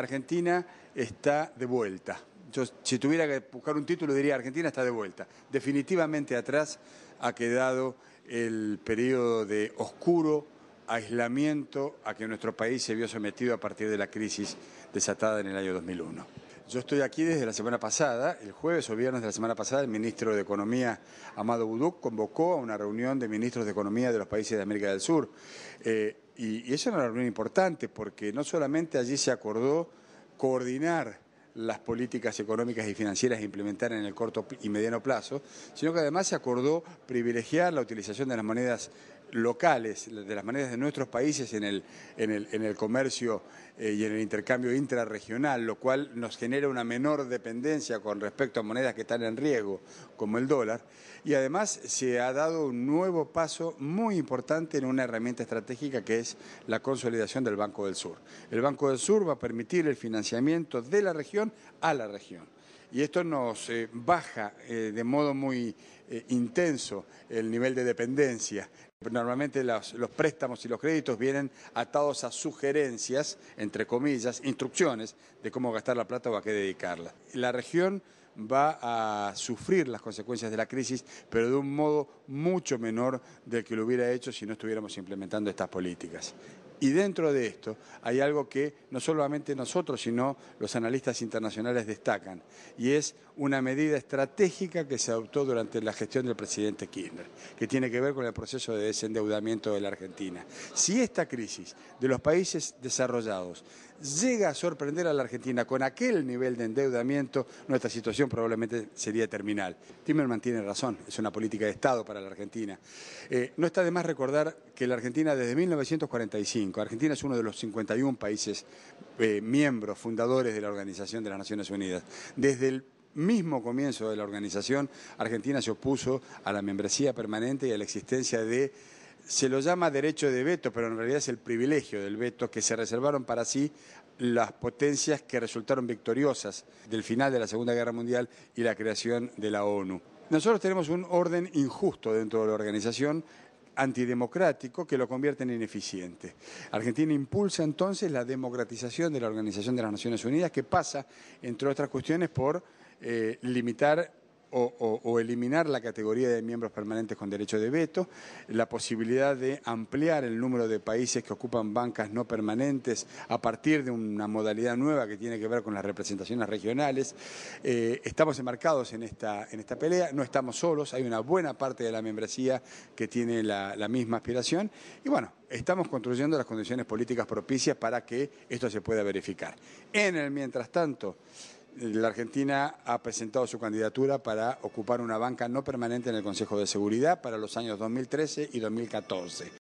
Argentina está de vuelta. Yo, si tuviera que buscar un título, diría Argentina está de vuelta. Definitivamente atrás ha quedado el periodo de oscuro aislamiento a que nuestro país se vio sometido a partir de la crisis desatada en el año 2001. Yo estoy aquí desde la semana pasada, el jueves o viernes de la semana pasada, el ministro de Economía, Amado Boudou, convocó a una reunión de ministros de Economía de los países de América del Sur. Eh, y, eso es una reunión importante porque no solamente allí se acordó coordinar las políticas económicas y financieras e implementar en el corto y mediano plazo, sino que además se acordó privilegiar la utilización de las monedas locales, de las monedas de nuestros países en el, en el, en el comercio eh, y en el intercambio intrarregional, lo cual nos genera una menor dependencia con respecto a monedas que están en riesgo, como el dólar. Y además se ha dado un nuevo paso muy importante en una herramienta estratégica que es la consolidación del Banco del Sur. El Banco del Sur va a permitir el financiamiento de la región a la región y esto nos eh, baja eh, de modo muy eh, intenso el nivel de dependencia. Normalmente los, préstamos y los créditos vienen atados a sugerencias, entre comillas, instrucciones de cómo gastar la plata o a qué dedicarla. La región va a sufrir las consecuencias de la crisis, pero de un modo mucho menor del que lo hubiera hecho si no estuviéramos implementando estas políticas. Y dentro de esto hay algo que no solamente nosotros, sino los analistas internacionales destacan, y es una medida estratégica que se adoptó durante la gestión del presidente Kirchner, que tiene que ver con el proceso de desendeudamiento de la Argentina. Si esta crisis de los países desarrollados llega a sorprender a la Argentina con aquel nivel de endeudamiento, nuestra situación probablemente sería terminal. Timmerman tiene razón, es una política de Estado para la Argentina. Eh, no está de más recordar que la Argentina desde 1945, Argentina es uno de los 51 países eh, miembros fundadores de la Organización de las Naciones Unidas. Desde el mismo comienzo de la organización, Argentina se opuso a la membresía permanente y a la existencia de se lo llama derecho de veto, pero en realidad es el privilegio del veto que se reservaron para sí las potencias que resultaron victoriosas del final de la Segunda Guerra Mundial y la creación de la ONU. Nosotros tenemos un orden injusto dentro de la organización antidemocrático que lo convierte en ineficiente. Argentina impulsa entonces la democratización de la Organización de las Naciones Unidas, que pasa, entre otras cuestiones, por eh, limitar o, eliminar la categoría de miembros permanentes con derecho de veto, la posibilidad de ampliar el número de países que ocupan bancas no permanentes a partir de una modalidad nueva que tiene que ver con las representaciones regionales. Eh, estamos enmarcados en esta, pelea, no estamos solos, hay una buena parte de la membresía que tiene la, la misma aspiración y bueno, estamos construyendo las condiciones políticas propicias para que esto se pueda verificar. En el mientras tanto, la Argentina ha presentado su candidatura para ocupar una banca no permanente en el Consejo de Seguridad para los años 2013 y 2014.